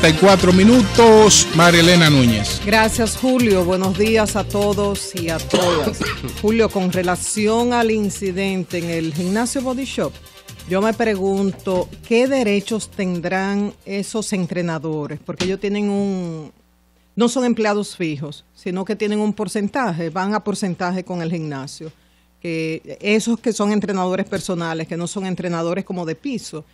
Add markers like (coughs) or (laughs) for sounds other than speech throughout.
34 minutos, María Elena Núñez. Gracias, Julio. Buenos días a todos y a todas. (coughs) Julio, con relación al incidente en el gimnasio Body Shop, yo me pregunto qué derechos tendrán esos entrenadores, porque ellos tienen un. No son empleados fijos, sino que tienen un porcentaje, van a porcentaje con el gimnasio. Que esos que son entrenadores personales, que no son entrenadores como de piso.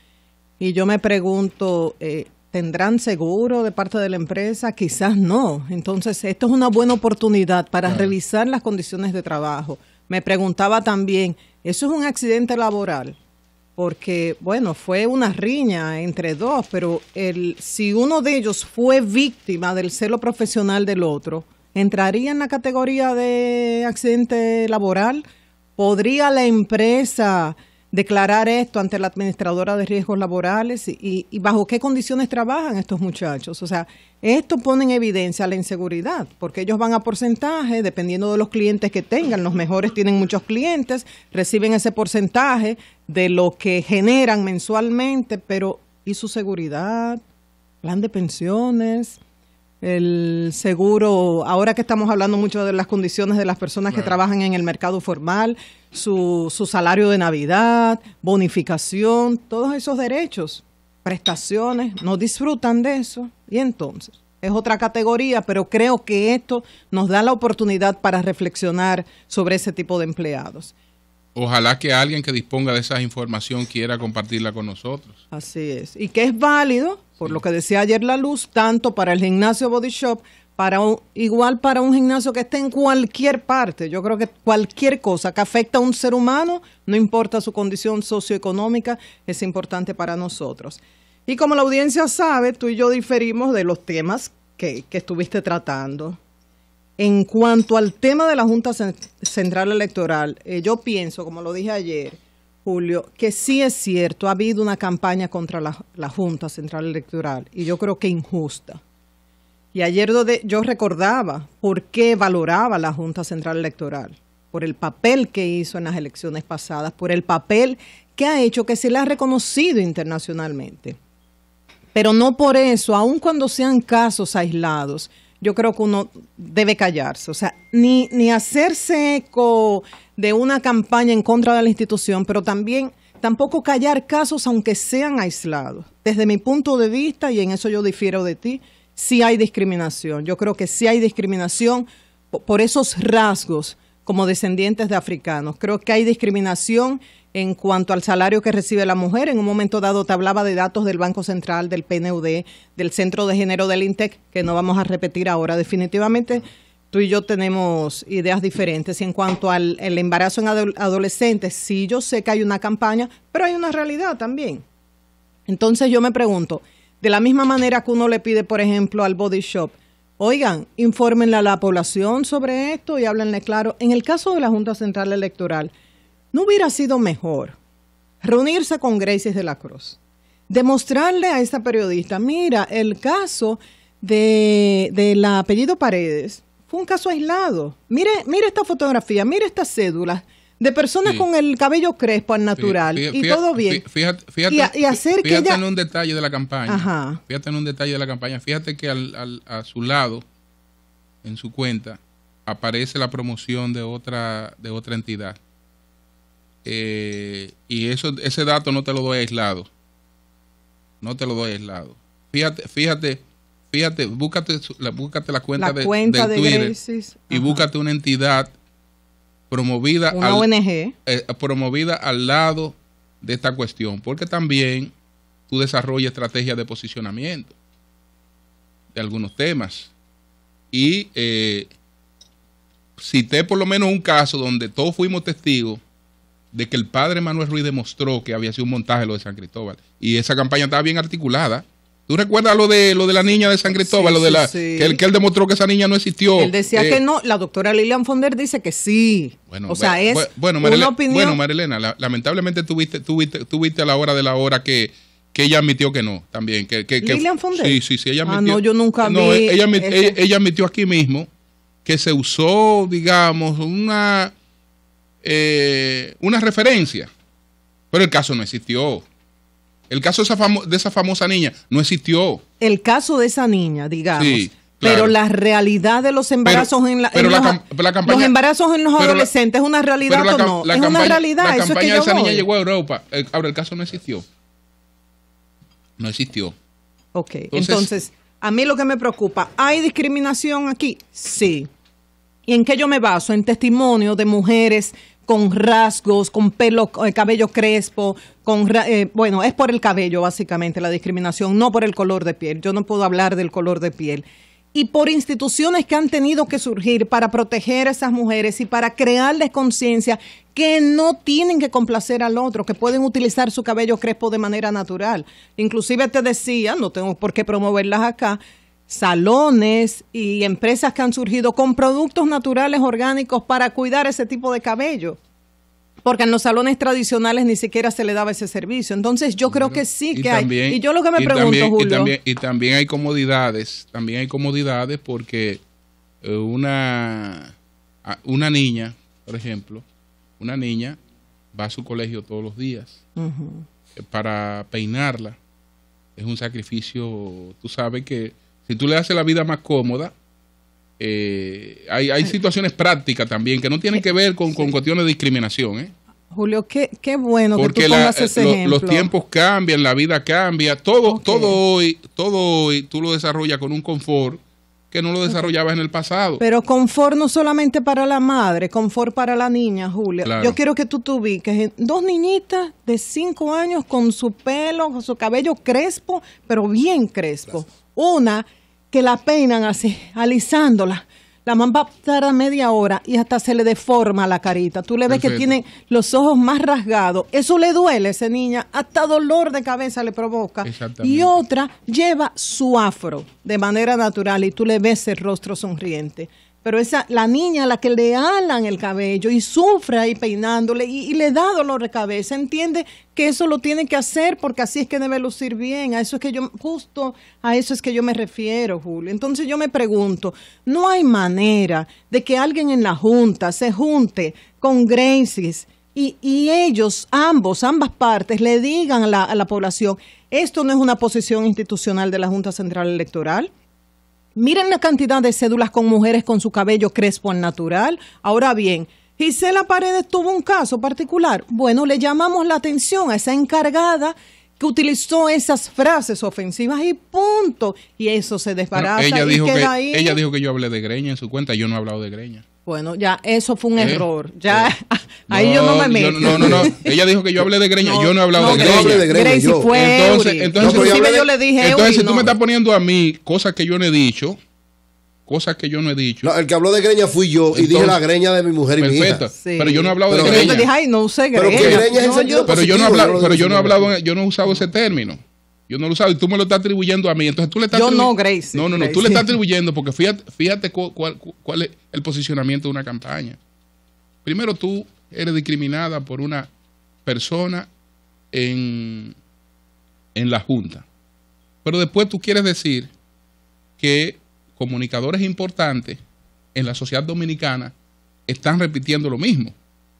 Y yo me pregunto, eh, ¿Tendrán seguro de parte de la empresa? Quizás no. Entonces, esto es una buena oportunidad para revisar las condiciones de trabajo. Me preguntaba también, ¿eso es un accidente laboral? Porque, bueno, fue una riña entre dos, pero el, si uno de ellos fue víctima del celo profesional del otro, ¿entraría en la categoría de accidente laboral? ¿Podría la empresa declarar esto ante la administradora de riesgos laborales y, bajo qué condiciones trabajan estos muchachos. O sea, esto pone en evidencia la inseguridad, porque ellos van a porcentaje, dependiendo de los clientes que tengan. Los mejores tienen muchos clientes, reciben ese porcentaje de lo que generan mensualmente, pero ¿y su seguridad? ¿Plan de pensiones? el seguro, ahora que estamos hablando mucho de las condiciones de las personas que trabajan en el mercado formal, su, su salario de Navidad, bonificación, todos esos derechos, prestaciones, no disfrutan de eso. Y entonces, es otra categoría, pero creo que esto nos da la oportunidad para reflexionar sobre ese tipo de empleados. Ojalá que alguien que disponga de esa información quiera compartirla con nosotros. Así es. Y que es válido, por lo que decía ayer la luz, tanto para el gimnasio Body Shop, para igual para un gimnasio que esté en cualquier parte. Yo creo que cualquier cosa que afecta a un ser humano, no importa su condición socioeconómica, es importante para nosotros. Y como la audiencia sabe, tú y yo diferimos de los temas que, que estuviste tratando. En cuanto al tema de la Junta Central Electoral, eh, yo pienso, como lo dije ayer, Julio, que sí es cierto, ha habido una campaña contra la, Junta Central Electoral y yo creo que injusta. Y ayer yo recordaba por qué valoraba la Junta Central Electoral, por el papel que hizo en las elecciones pasadas, por el papel que ha hecho que se le ha reconocido internacionalmente. Pero no por eso, aun cuando sean casos aislados, yo creo que uno debe callarse, o sea, ni, ni hacerse eco de una campaña en contra de la institución, pero también tampoco callar casos aunque sean aislados. Desde mi punto de vista, y en eso yo difiero de ti, sí hay discriminación. Yo creo que sí hay discriminación por esos rasgos como descendientes de africanos. Creo que hay discriminación en cuanto al salario que recibe la mujer. En un momento dado te hablaba de datos del Banco Central, del PNUD, del Centro de Género del INTEC, que no vamos a repetir ahora. Definitivamente tú y yo tenemos ideas diferentes. Y en cuanto al embarazo en adolescentes, sí, yo sé que hay una campaña, pero hay una realidad también. Entonces yo me pregunto, de la misma manera que uno le pide, por ejemplo, al body shop, Oigan, infórmenle a la población sobre esto y háblenle claro. En el caso de la Junta Central Electoral, ¿no hubiera sido mejor reunirse con Gracie de la Cruz? Demostrarle a esta periodista, mira, el caso de, del apellido Paredes fue un caso aislado. Mire, mire esta fotografía, mire estas cédulas de personas con el cabello crespo al natural y todo bien. Fíjate, y, hacer que ella... en un detalle de la campaña. Fíjate en un detalle de la campaña. Fíjate que al, al, a su lado, en su cuenta, aparece la promoción de otra, de otra entidad. Eh, y eso, ese dato no te lo doy aislado. No te lo doy aislado. Fíjate, fíjate, fíjate, búscate, búscate la cuenta la de, cuenta de Twitter y búscate una entidad promovida, al, ONG. Eh, promovida al lado de esta cuestión, porque también tú desarrollas estrategias de posicionamiento de algunos temas. Y eh, cité por lo menos un caso donde todos fuimos testigos de que el padre Manuel Ruiz demostró que había sido un montaje lo de San Cristóbal. Y esa campaña estaba bien articulada ¿Tú recuerdas lo de lo de la niña de San Cristóbal, lo de la que, él, demostró que esa niña no existió? Él decía que eh, no, la doctora Lilian Fonder dice que sí. Bueno, o sea, es Marilena, Bueno, Marilena, lamentablemente tuviste, tuviste, tuviste a la hora de la hora que, ella admitió que no, también. ¿Lilian Fonder? Sí, sí, sí, ella ah, admitió. Ah, no, yo nunca no, ella, admitió aquí mismo que se usó, digamos, una, eh, una referencia, pero el caso no existió. El caso de esa, famosa niña no existió. El caso de esa niña, digamos. Sí. Pero la realidad de los embarazos en, la, los, embarazos en los adolescentes es una realidad o no. es una realidad. eso que de esa niña llegó a Europa. Eh, ahora el caso no existió. No existió. Ok, entonces, a mí lo que me preocupa, ¿hay discriminación aquí? Sí. ¿Y en qué yo me baso? En testimonio de mujeres con rasgos, con pelo, eh, cabello crespo, con eh, bueno, es por el cabello básicamente la discriminación, no por el color de piel. Yo no puedo hablar del color de piel. Y por instituciones que han tenido que surgir para proteger a esas mujeres y para crearles conciencia que no tienen que complacer al otro, que pueden utilizar su cabello crespo de manera natural. Inclusive te decía, no tengo por qué promoverlas acá, salones y empresas que han surgido con productos naturales orgánicos para cuidar ese tipo de cabello. Porque en los salones tradicionales ni siquiera se le daba ese servicio. Entonces yo creo que sí que hay. Y yo lo que me pregunto, Julio. Y también, hay comodidades, también hay comodidades porque eh, una, una niña, por ejemplo, una niña va a su colegio todos los días eh, para peinarla. Es un sacrificio, tú sabes que si tú le haces la vida más cómoda, eh, hay, situaciones prácticas también que no tienen que ver con, con cuestiones de discriminación. ¿eh? Julio, qué, qué bueno que tú pongas ese ejemplo. ejemplo. Los tiempos cambian, la vida cambia, todo, todo hoy, todo hoy tú lo desarrollas con un confort que no lo desarrollabas en el pasado. Pero confort no solamente para la madre, confort para la niña, Julio. Yo quiero que tú te ubiques. Dos niñitas de cinco años con su pelo, con su cabello crespo, pero bien crespo. Una que la peinan así, alisándola. La mamá a media hora y hasta se le deforma la carita. Tú le ves que tiene los ojos más rasgados. Eso le duele a esa niña, hasta dolor de cabeza le provoca. Y otra lleva su afro de manera natural y tú le ves el rostro sonriente pero esa la niña a la que le alan el cabello y sufre ahí peinándole y, le da dolor de cabeza, entiende que eso lo tiene que hacer porque así es que debe lucir bien, a eso es que yo justo a eso es que yo me refiero, Julio. Entonces yo me pregunto, no hay manera de que alguien en la junta se junte con Gracies y, y, ellos, ambos, ambas partes, le digan a la, a la población, esto no es una posición institucional de la Junta Central Electoral, Miren la cantidad de cédulas con mujeres con su cabello crespo al natural. Ahora bien, Gisela Paredes tuvo un caso particular. Bueno, le llamamos la atención a esa encargada que utilizó esas frases ofensivas y punto. Y eso se desbarata ella y dijo que, Ella dijo que yo hablé de greña en su cuenta, yo no he hablado de greña. Bueno, ya eso fue un ¿Eh? error. ¿Eh? Ya Ahí yo no me meto. no, no, no. (laughs) Ella dijo que yo hablé de greña. yo no he hablado de greña. Yo hablé de greña. Fue entonces, entonces, yo, le dije. si tú me estás poniendo a mí cosas que yo no he dicho, cosas que yo no he dicho. No, el que habló de greña fui yo y dije la greña de mi mujer y mi hija. Pero yo no he hablado de greña. no Pero, yo, no he hablado, pero yo no he hablado, yo no he usado ese término. Yo no lo he usado y tú me lo estás atribuyendo a mí. Entonces tú le estás Yo no, Grace. No, no, no, tú le estás atribuyendo porque fíjate, fíjate cuál es el posicionamiento de una campaña. Primero tú eres discriminada por una persona en, en la Junta. Pero después tú quieres decir que comunicadores importantes en la sociedad dominicana están repitiendo lo mismo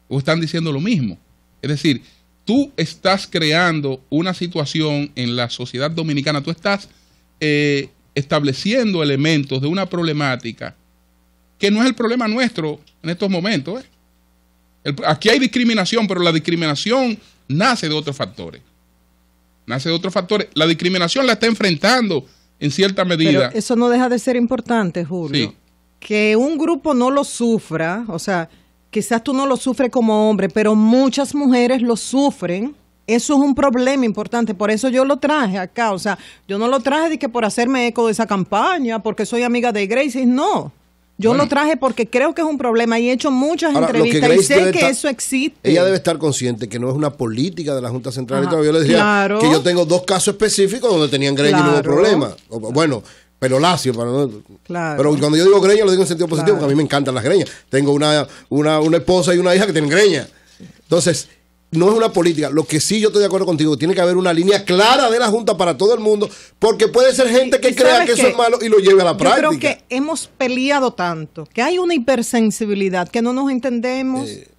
o están diciendo lo mismo. Es decir, tú estás creando una situación en la sociedad dominicana, tú estás eh, estableciendo elementos de una problemática que no es el problema nuestro en estos momentos. ¿eh? aquí hay discriminación, pero la discriminación nace de otros factores. Nace de otros factores. La discriminación la está enfrentando en cierta medida. eso no deja de ser importante, Julio. Que un grupo no lo sufra, o sea, quizás tú no lo sufres como hombre, pero muchas mujeres lo sufren. Eso es un problema importante, por eso yo lo traje acá. O sea, yo no lo traje de que por hacerme eco de esa campaña, porque soy amiga de Gracie, no. Yo lo traje porque creo que es un problema y he hecho muchas entrevistas y sé que eso existe. Ella debe estar consciente que no es una política de la Junta Central Electoral. Yo le decía que yo tengo dos casos específicos donde tenían greña y no hubo problema. bueno, pero lacio. Para no... Pero cuando yo digo greña lo digo en sentido positivo porque a mí me encantan las greñas. Tengo una, una, una esposa y una hija que tienen greña. Entonces, no es una política. Lo que sí yo estoy de acuerdo contigo, tiene que haber una línea clara de la Junta para todo el mundo, porque puede ser gente que crea que, eso es malo y lo lleve a la práctica. Yo que hemos peleado tanto, que hay una hipersensibilidad, que no nos entendemos. Eh,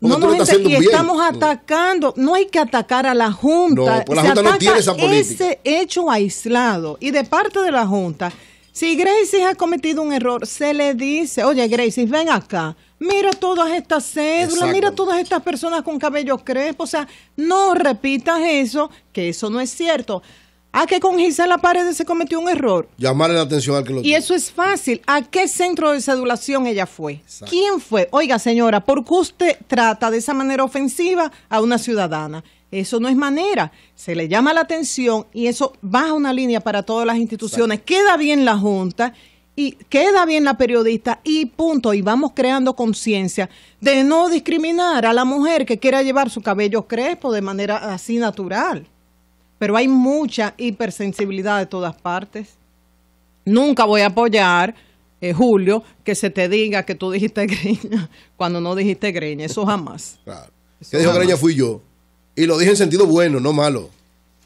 no nos entendemos y estamos mm. atacando. No hay que atacar a la Junta. No, pues la Junta no tiene esa Ese hecho aislado. Y de parte de la Junta si Gracie ha cometido un error, se le dice, oye Gracie, ven acá, mira todas estas cédulas, mira todas estas personas con cabello crespo, o sea, no repitas eso, que eso no es cierto. ¿A qué con Gisela Paredes se cometió un error? Llamarle la atención al que lo Y eso es fácil. ¿A qué centro de sedulación ella fue? ¿Quién fue? Oiga, señora, ¿por qué usted trata de esa manera ofensiva a una ciudadana? Eso no es manera. Se le llama la atención y eso baja una línea para todas las instituciones. Queda bien la Junta y queda bien la periodista y punto. Y vamos creando conciencia de no discriminar a la mujer que quiera llevar su cabello crespo de manera así natural. Pero hay mucha hipersensibilidad de todas partes. Nunca voy a apoyar. Eh, Julio, que se te diga que tú dijiste (laughs) greña cuando no dijiste greña, eso jamás. Claro. que dijo greña fui yo. Y lo dije en sentido bueno, no malo.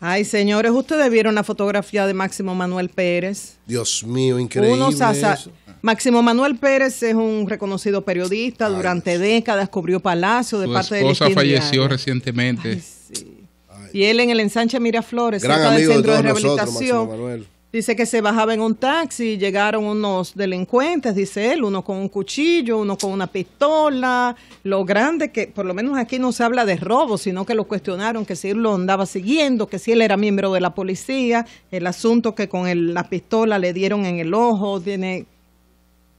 Ay, señores, ustedes vieron la fotografía de Máximo Manuel Pérez. Dios mío, increíble. Máximo Manuel Pérez es un reconocido periodista, durante décadas cubrió Palacio de parte de la esposa falleció recientemente. Y él en el ensanche Miraflores, Gran amigo centro de, rehabilitación. Dice que se bajaba en un taxi, llegaron unos delincuentes, dice él, uno con un cuchillo, uno con una pistola. Lo grande que, por lo menos aquí no se habla de robo, sino que lo cuestionaron, que si él lo andaba siguiendo, que si él era miembro de la policía, el asunto que con el, la pistola le dieron en el ojo, tiene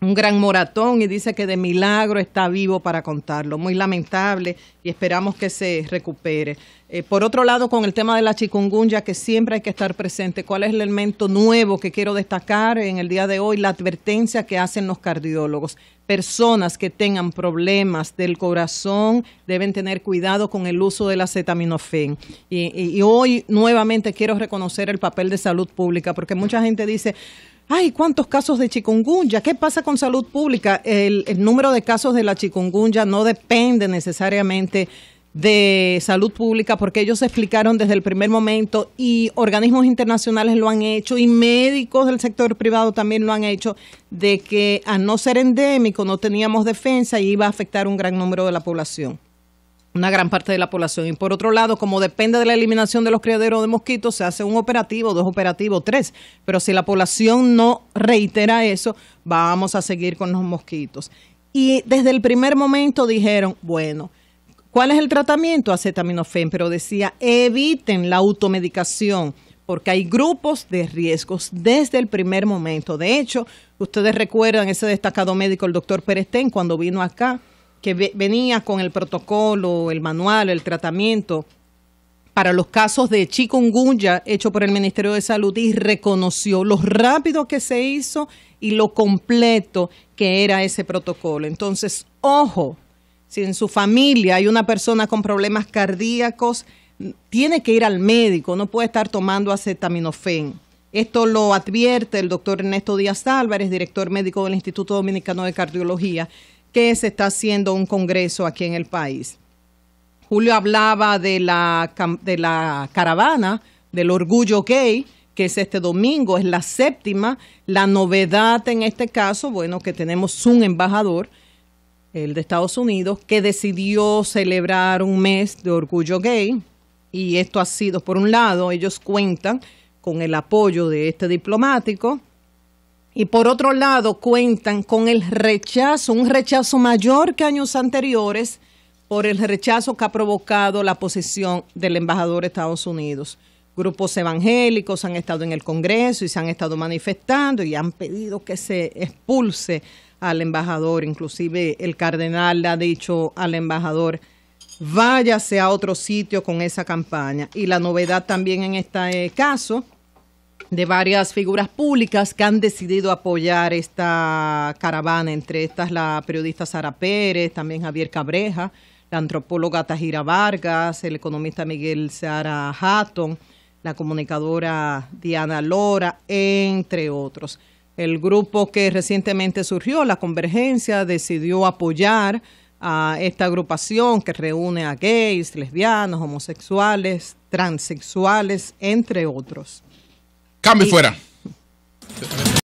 un gran moratón y dice que de milagro está vivo para contarlo. Muy lamentable y esperamos que se recupere. Eh, por otro lado, con el tema de la chikungunya, que siempre hay que estar presente, ¿cuál es el elemento nuevo que quiero destacar en el día de hoy? La advertencia que hacen los cardiólogos. Personas que tengan problemas del corazón deben tener cuidado con el uso del acetaminofén. y hoy nuevamente quiero reconocer el papel de salud pública, porque mucha gente dice, ay, ¿cuántos casos de chikungunya? ¿Qué pasa con salud pública? El, número de casos de la chikungunya no depende necesariamente de salud pública porque ellos se explicaron desde el primer momento y organismos internacionales lo han hecho y médicos del sector privado también lo han hecho de que a no ser endémico no teníamos defensa y iba a afectar un gran número de la población una gran parte de la población. Y por otro lado, como depende de la eliminación de los criaderos de mosquitos, se hace un operativo, dos operativos, tres. Pero si la población no reitera eso, vamos a seguir con los mosquitos. Y desde el primer momento dijeron, bueno, ¿cuál es el tratamiento? Acetaminofén, pero decía, eviten la automedicación porque hay grupos de riesgos desde el primer momento. De hecho, ustedes recuerdan ese destacado médico, el doctor Perestén, cuando vino acá, que venía con el protocolo, el manual, el tratamiento para los casos de chikungunya hecho por el Ministerio de Salud y reconoció lo rápido que se hizo y lo completo que era ese protocolo. Entonces, ojo, si en su familia hay una persona con problemas cardíacos, tiene que ir al médico, no puede estar tomando acetaminofén. Esto lo advierte el doctor Ernesto Díaz Álvarez, director médico del Instituto Dominicano de Cardiología que se está haciendo un congreso aquí en el país. Julio hablaba de la, de la caravana del orgullo gay, que es este domingo, es la séptima. La novedad en este caso, bueno, que tenemos un embajador, el de Estados Unidos, que decidió celebrar un mes de orgullo gay. Y esto ha sido, por un lado, ellos cuentan con el apoyo de este diplomático y por otro lado, cuentan con el rechazo, un rechazo mayor que años anteriores por el rechazo que ha provocado la posición del embajador de Estados Unidos. Grupos evangélicos han estado en el Congreso y se han estado manifestando y han pedido que se expulse al embajador, inclusive el cardenal le ha dicho al embajador, váyase a otro sitio con esa campaña. Y la novedad también en este caso de varias figuras públicas que han decidido apoyar esta caravana, entre estas la periodista Sara Pérez, también Javier Cabreja, la antropóloga Tajira Vargas, el economista Miguel Sara Hatton, la comunicadora Diana Lora, entre otros. El grupo que recientemente surgió, La Convergencia, decidió apoyar a esta agrupación que reúne a gays, lesbianos, homosexuales, transexuales, entre otros. Cambio fuera.